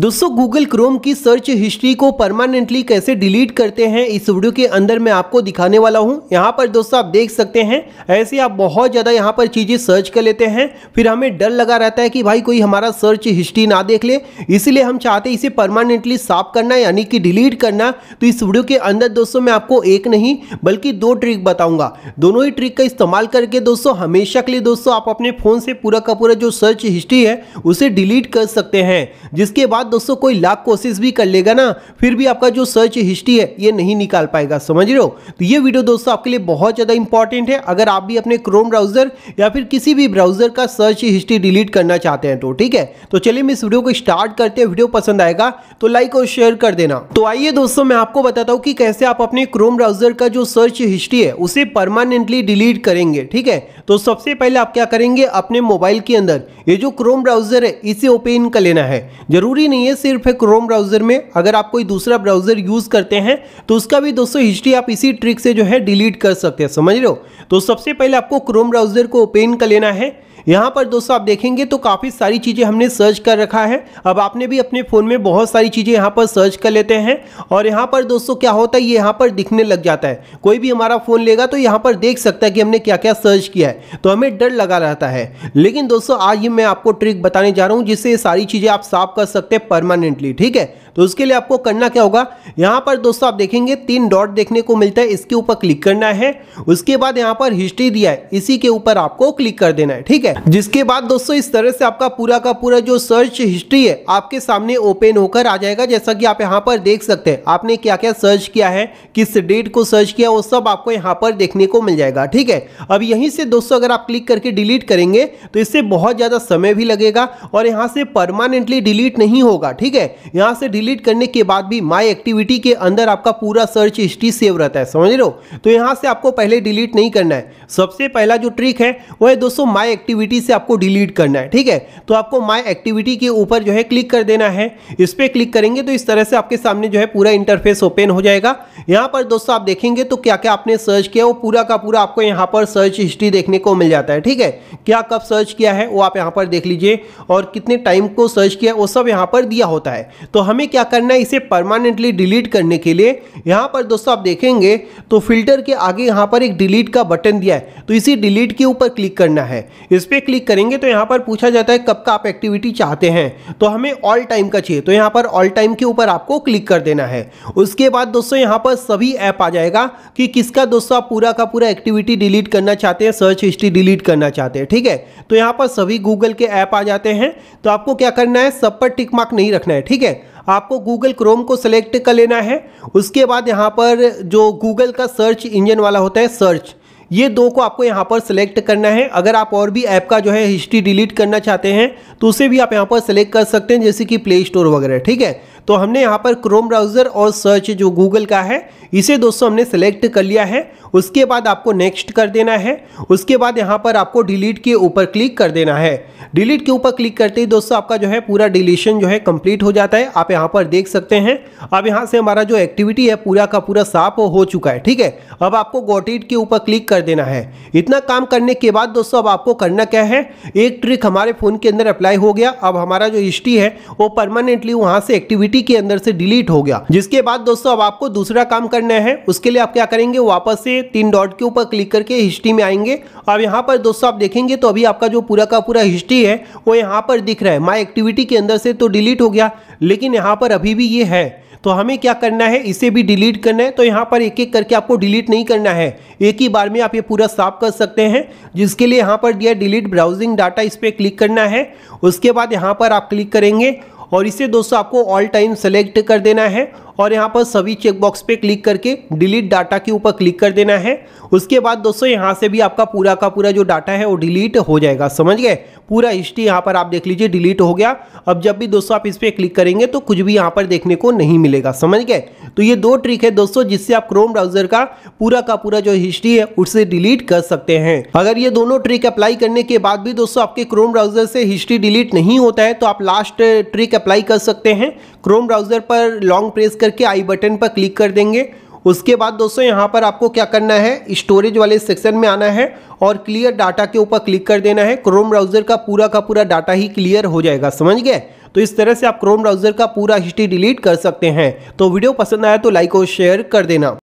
दोस्तों Google Chrome की search history को परमानेंटली कैसे डिलीट करते हैं इस वीडियो के अंदर मैं आपको दिखाने वाला हूं यहाँ पर दोस्तों आप देख सकते हैं ऐसे आप बहुत ज़्यादा यहाँ पर चीज़ें सर्च कर लेते हैं फिर हमें डर लगा रहता है कि भाई कोई हमारा सर्च हिस्ट्री ना देख ले इसलिए हम चाहते इसे परमानेंटली साफ करना यानी कि डिलीट करना तो इस वीडियो के अंदर दोस्तों मैं आपको एक नहीं बल्कि दो ट्रिक बताऊँगा दोनों ही ट्रिक का इस्तेमाल करके दोस्तों हमेशा के लिए दोस्तों आप अपने फ़ोन से पूरा का पूरा जो सर्च हिस्ट्री है उसे डिलीट कर सकते हैं जिसके बाद दोस्तों कोई लाख कोशिश भी कर लेगा ना फिर भी आपका जो सर्च हिस्ट्री है ये नहीं निकाल पाएगा समझ रहे हो तो ये वीडियो दोस्तों आपके लिए बहुत ज़्यादा इंपॉर्टेंट है अगर आप भी अपने क्रोम ब्राउजर या फिर किसी भी ब्राउजर का सर्च हिस्ट्री डिलीट करना चाहते हैं तो ठीक है तो चलिए मैं इस वीडियो को स्टार्ट करते हैं वीडियो पसंद आएगा तो लाइक और शेयर कर देना तो आइए दोस्तों मैं आपको बताता हूँ कि कैसे आप अपने क्रोम ब्राउजर का जो सर्च हिस्ट्री है उसे परमानेंटली डिलीट करेंगे ठीक है तो सबसे पहले आप क्या करेंगे अपने मोबाइल के अंदर ये जो क्रोम ब्राउजर है इसे ओपन कर लेना है जरूरी नहीं है सिर्फ है क्रोम ब्राउज़र में अगर आप कोई दूसरा ब्राउज़र यूज़ करते हैं तो उसका भी दोस्तों हिस्ट्री आप इसी ट्रिक से जो है डिलीट कर सकते हैं समझ रहे हो तो सबसे पहले आपको क्रोम ब्राउज़र को ओपन कर लेना है यहाँ पर दोस्तों आप देखेंगे तो काफ़ी सारी चीज़ें हमने सर्च कर रखा है अब आपने भी अपने फ़ोन में बहुत सारी चीज़ें यहाँ पर सर्च कर लेते हैं और यहाँ पर दोस्तों क्या होता है ये यहाँ पर दिखने लग जाता है कोई भी हमारा फ़ोन लेगा तो यहाँ पर देख सकता है कि हमने क्या क्या सर्च किया है तो हमें डर लगा रहता है लेकिन दोस्तों आज ही मैं आपको ट्रिक बताने जा रहा हूँ जिससे ये सारी चीज़ें आप साफ कर सकते हैं परमानेंटली ठीक है तो उसके लिए आपको करना क्या होगा यहाँ पर दोस्तों आप देखेंगे तीन डॉट देखने को मिलता है इसके ऊपर क्लिक करना है उसके बाद यहाँ पर हिस्ट्री दिया है इसी के ऊपर आपको क्लिक कर देना है ठीक है जिसके बाद दोस्तों इस तरह से आपका पूरा का पूरा जो सर्च हिस्ट्री है आपके सामने ओपन होकर आ जाएगा जैसा कि आप यहाँ पर देख सकते हैं आपने क्या क्या सर्च किया है किस डेट को सर्च किया वो सब आपको यहाँ पर देखने को मिल जाएगा ठीक है अब यहीं से दोस्तों अगर आप क्लिक करके डिलीट करेंगे तो इससे बहुत ज़्यादा समय भी लगेगा और यहाँ से परमानेंटली डिलीट नहीं होगा ठीक है यहाँ से डिलीट करने के बाद भी माय एक्टिविटी के अंदर आपका पूरा सर्च हिस्ट्री सेव रहता है समझ लो तो यहाँ से आपको पहले डिलीट नहीं करना है सबसे पहला जो ट्रिक है वो है दोस्तों माय एक्टिविटी से आपको डिलीट करना है ठीक है तो आपको माय एक्टिविटी के ऊपर जो है क्लिक कर देना है इस पर क्लिक करेंगे तो इस तरह से आपके सामने जो है पूरा इंटरफेस ओपन हो जाएगा यहाँ पर दोस्तों आप देखेंगे तो क्या क्या आपने सर्च किया वो पूरा का पूरा आपको यहाँ पर सर्च हिस्ट्री देखने को मिल जाता है ठीक है क्या कब सर्च किया है वो आप यहाँ पर देख लीजिए और कितने टाइम को सर्च किया वो सब यहाँ पर दिया होता है तो हमें क्या करना है इसे परमानेंटली डिलीट करने के लिए यहाँ पर दोस्तों आप देखेंगे तो फिल्टर के आगे यहाँ पर एक डिलीट का बटन दिया है तो इसी डिलीट के ऊपर क्लिक करना है इस पर क्लिक करेंगे तो यहाँ पर पूछा जाता है कब का आप एक्टिविटी चाहते हैं तो हमें ऑल टाइम का चाहिए तो यहाँ पर ऑल टाइम के ऊपर आपको क्लिक कर देना है उसके बाद दोस्तों यहाँ पर सभी ऐप आ जाएगा कि किसका दोस्तों आप पूरा का पूरा एक्टिविटी डिलीट करना चाहते हैं सर्च हिस्ट्री डिलीट करना चाहते हैं ठीक है तो यहाँ पर सभी गूगल के ऐप आ जाते हैं तो आपको क्या करना है सब पर टिक मार्क नहीं रखना है ठीक है आपको गूगल क्रोम को सिलेक्ट कर लेना है उसके बाद यहाँ पर जो गूगल का सर्च इंजन वाला होता है सर्च ये दो को आपको यहाँ पर सिलेक्ट करना है अगर आप और भी ऐप का जो है हिस्ट्री डिलीट करना चाहते हैं तो उसे भी आप यहाँ पर सेलेक्ट कर सकते हैं जैसे कि प्ले स्टोर वगैरह ठीक है तो हमने यहाँ पर क्रोम ब्राउज़र और सर्च जो गूगल का है इसे दोस्तों हमने सेलेक्ट कर लिया है उसके बाद आपको नेक्स्ट कर देना है उसके बाद यहाँ पर आपको डिलीट के ऊपर क्लिक कर देना है डिलीट के ऊपर क्लिक करते ही दोस्तों आपका जो है पूरा डिलीशन जो है कंप्लीट हो जाता है आप यहाँ पर देख सकते हैं अब यहाँ से हमारा जो एक्टिविटी है पूरा का पूरा साफ हो चुका है ठीक है अब आपको गोटेड के ऊपर क्लिक कर देना है इतना काम करने के बाद दोस्तों अब आपको करना क्या है एक ट्रिक हमारे फ़ोन के अंदर अप्लाई हो गया अब हमारा जो हिस्ट्री है वो परमानेंटली वहाँ से एक्टिविटी एक्टिविटी के अंदर से डिलीट हो गया जिसके बाद दोस्तों अब आपको दूसरा काम करना है उसके लिए आप क्या करेंगे वापस से तीन डॉट के ऊपर क्लिक करके हिस्ट्री में आएंगे और यहाँ पर दोस्तों आप देखेंगे तो अभी आपका जो पूरा का पूरा हिस्ट्री है वो यहाँ पर दिख रहा है माई एक्टिविटी के अंदर से तो डिलीट हो गया लेकिन यहाँ पर अभी भी ये है तो हमें क्या करना है इसे भी डिलीट करना है तो यहाँ पर एक एक करके आपको डिलीट नहीं करना है एक ही बार में आप ये पूरा साफ कर सकते हैं जिसके लिए यहाँ पर दिया डिलीट ब्राउजिंग डाटा इस पर क्लिक करना है उसके बाद यहाँ पर आप क्लिक करेंगे और इसे दोस्तों आपको ऑल टाइम सेलेक्ट कर देना है और यहाँ पर सभी चेकबॉक्स पे क्लिक करके डिलीट डाटा के ऊपर क्लिक कर देना है उसके बाद दोस्तों यहाँ से भी आपका पूरा का पूरा जो डाटा है वो डिलीट हो जाएगा समझ गए पूरा हिस्ट्री यहाँ पर आप देख लीजिए डिलीट हो गया अब जब भी दोस्तों आप इस पर क्लिक करेंगे तो कुछ भी यहाँ पर देखने को नहीं मिलेगा समझ गए तो ये दो ट्रिक है दोस्तों जिससे आप क्रोम ब्राउजर का पूरा का पूरा जो हिस्ट्री है उसे डिलीट कर सकते हैं अगर ये दोनों ट्रिक अप्लाई करने के बाद भी दोस्तों आपके क्रोम ब्राउजर से हिस्ट्री डिलीट नहीं होता है तो आप लास्ट ट्रिक अप्लाई कर सकते हैं क्रोम ब्राउजर पर लॉन्ग प्रेस कर करके आई बटन पर क्लिक कर देंगे उसके बाद दोस्तों यहाँ पर आपको क्या करना है स्टोरेज वाले सेक्शन में आना है और क्लियर डाटा के ऊपर क्लिक कर देना है क्रोम ब्राउजर का पूरा का पूरा डाटा ही क्लियर हो जाएगा समझ गए तो इस तरह से आप क्रोम ब्राउजर का पूरा हिस्ट्री डिलीट कर सकते हैं तो वीडियो पसंद आया तो लाइक और शेयर कर देना